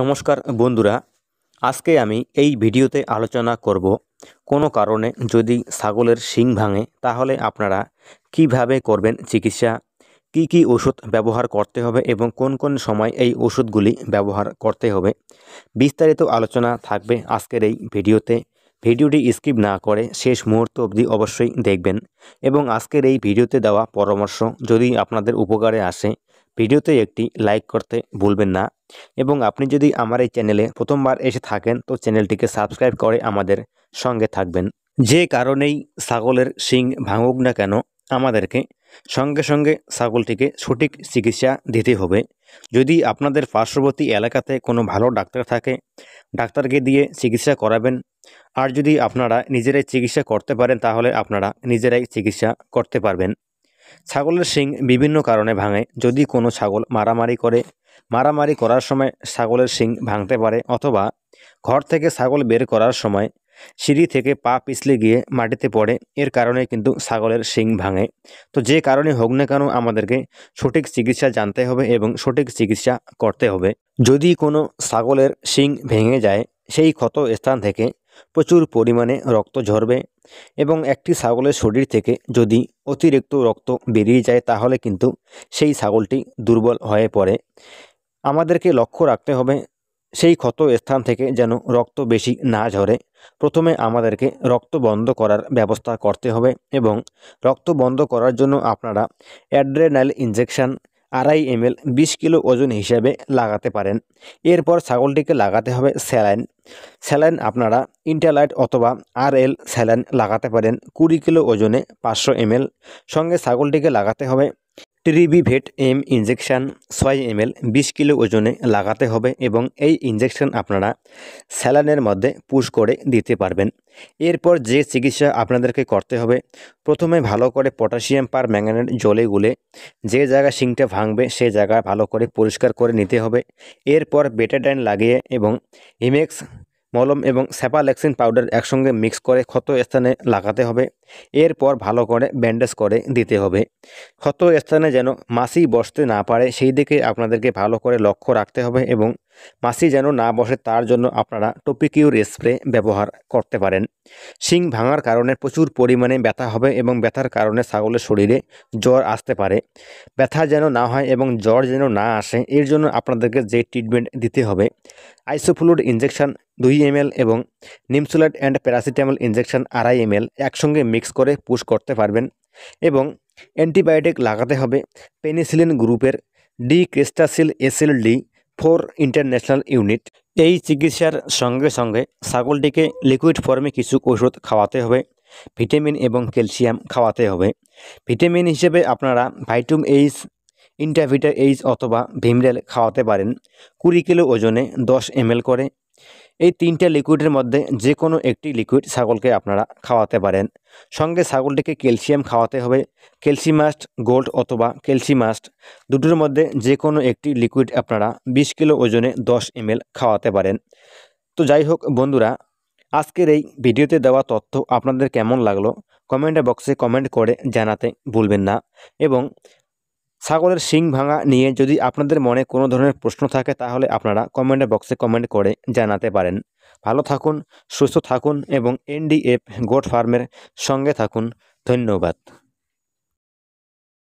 নমস্কার বন্ধুরা আজকে আমি এই ভিডিওতে আলোচনা করব কোনো কারণে যদি ছাগলের শিং ভাঙে তাহলে আপনারা কিভাবে করবেন চিকিৎসা কি কি ওষুধ ব্যবহার করতে হবে এবং কোন কোন সময় এই ওষুধগুলি ব্যবহার করতে হবে বিস্তারিত আলোচনা থাকবে আজকের এই ভিডিওতে ভিডিওটি স্কিপ না করে শেষ মুহূর্ত অবধি অবশ্যই দেখবেন এবং আজকের এই ভিডিওতে দেওয়া পরামর্শ যদি আপনাদের উপকারে আসে ভিডিওতে একটি লাইক করতে ভুলবেন না এবং আপনি যদি আমার এই চ্যানেলে প্রথমবার এসে থাকেন তো চ্যানেলটিকে সাবস্ক্রাইব করে আমাদের সঙ্গে থাকবেন যে কারণেই ছাগলের শিং ভাঙুক না কেন আমাদেরকে সঙ্গে সঙ্গে ছাগলটিকে সঠিক চিকিৎসা দিতে হবে যদি আপনাদের পার্শ্ববর্তী এলাকাতে কোনো ভালো ডাক্তার থাকে ডাক্তারকে দিয়ে চিকিৎসা করাবেন আর যদি আপনারা নিজেরাই চিকিৎসা করতে পারেন তাহলে আপনারা নিজেরাই চিকিৎসা করতে পারবেন ছাগলের শিং বিভিন্ন কারণে ভাঙে যদি কোনো ছাগল মারামারি করে মারামারি করার সময় ছাগলের শিং ভাঙতে পারে অথবা ঘর থেকে ছাগল বের করার সময় সিঁড়ি থেকে পা পিছলে গিয়ে মাটিতে পড়ে এর কারণে কিন্তু ছাগলের শিং ভাঙে তো যে কারণে হোক না কেন আমাদেরকে সঠিক চিকিৎসা জানতে হবে এবং সঠিক চিকিৎসা করতে হবে যদি কোনো ছাগলের শিং ভেঙে যায় সেই ক্ষত স্থান থেকে প্রচুর পরিমাণে রক্ত ঝরবে এবং একটি ছাগলের শরীর থেকে যদি অতিরিক্ত রক্ত বেরিয়ে যায় তাহলে কিন্তু সেই ছাগলটি দুর্বল হয়ে পড়ে আমাদেরকে লক্ষ্য রাখতে হবে সেই ক্ষত স্থান থেকে যেন রক্ত বেশি না ঝরে প্রথমে আমাদেরকে রক্ত বন্ধ করার ব্যবস্থা করতে হবে এবং রক্ত বন্ধ করার জন্য আপনারা অ্যাড্রেনাল ইনজেকশান আড়াই এম এল বিশ কিলো ওজন হিসাবে লাগাতে পারেন এরপর ছাগলটিকে লাগাতে হবে স্যালাইন স্যালাইন আপনারা ইন্টারলাইট অথবা আর এল স্যালাইন লাগাতে পারেন কুড়ি কিলো ওজনে পাঁচশো এম সঙ্গে ছাগলটিকে লাগাতে হবে ট্রিবিভেট এম ইঞ্জেকশান ছয় এম এল বিশ কিলো ওজনে লাগাতে হবে এবং এই ইঞ্জেকশান আপনারা স্যালানের মধ্যে পুশ করে দিতে পারবেন এরপর যে চিকিৎসা আপনাদেরকে করতে হবে প্রথমে ভালো করে পটাশিয়াম পার ম্যাঙ্গানের জলে গুলে যে জায়গা শিংটা ভাঙবে সে জায়গা ভালো করে পরিষ্কার করে নিতে হবে এরপর বেটাডাইন লাগিয়ে এবং হিমেক্স মলম এবং স্যাপালেক্সিন পাউডার একসঙ্গে মিক্স করে ক্ষত স্থানে লাগাতে হবে এরপর ভালো করে ব্যান্ডেজ করে দিতে হবে ক্ষত স্থানে যেন মাসি বসতে না পারে সেই দিকে আপনাদেরকে ভালো করে লক্ষ্য রাখতে হবে এবং মাসি যেন না বসে তার জন্য আপনারা টোপিকিউর স্প্রে ব্যবহার করতে পারেন শিং ভাঙার কারণে প্রচুর পরিমাণে ব্যথা হবে এবং ব্যথার কারণে ছাগলের শরীরে জ্বর আসতে পারে ব্যথা যেন না হয় এবং জ্বর যেন না আসে এর জন্য আপনাদেরকে যে ট্রিটমেন্ট দিতে হবে আইসোফ্লুড ইঞ্জেকশান দুই এমএল এবং নিমসুলাট অ্যান্ড প্যারাসিটামল ইঞ্জেকশান আড়াই এমএল একসঙ্গে মিক্স করে পুশ করতে পারবেন এবং অ্যান্টিবায়োটিক লাগাতে হবে পেনিসিলিন গ্রুপের ডি ক্রিস্টাসিল এসএলডি ফোর ইন্টারন্যাশনাল ইউনিট এই চিকিৎসার সঙ্গে সঙ্গে ছাগলটিকে লিকুইড ফর্মে কিছু ওষুধ খাওয়াতে হবে ভিটামিন এবং ক্যালসিয়াম খাওয়াতে হবে ভিটামিন হিসেবে আপনারা ভাইটুম এইচ ইন্টাভিটা এইচ অথবা ভিমরেল খাওয়াতে পারেন কুড়ি কিলো ওজনে দশ এম করে এই তিনটা লিকুইডের মধ্যে যে কোনো একটি লিকুইড ছাগলকে আপনারা খাওয়াতে পারেন সঙ্গে ছাগলটিকে ক্যালসিয়াম খাওয়াতে হবে ক্যালসিমাস্ট গোল্ড অথবা ক্যালসিমাস্ট দুটোর মধ্যে যে কোনো একটি লিকুইড আপনারা ২০ কিলো ওজনে দশ এম খাওয়াতে পারেন তো যাই হোক বন্ধুরা আজকের এই ভিডিওতে দেওয়া তথ্য আপনাদের কেমন লাগলো কমেন্ট বক্সে কমেন্ট করে জানাতে ভুলবেন না এবং ছাগলের শিং ভাঙা নিয়ে যদি আপনাদের মনে কোনো ধরনের প্রশ্ন থাকে তাহলে আপনারা কমেন্ট বক্সে কমেন্ট করে জানাতে পারেন ভালো থাকুন সুস্থ থাকুন এবং এনডিএফ গোট ফার্মের সঙ্গে থাকুন ধন্যবাদ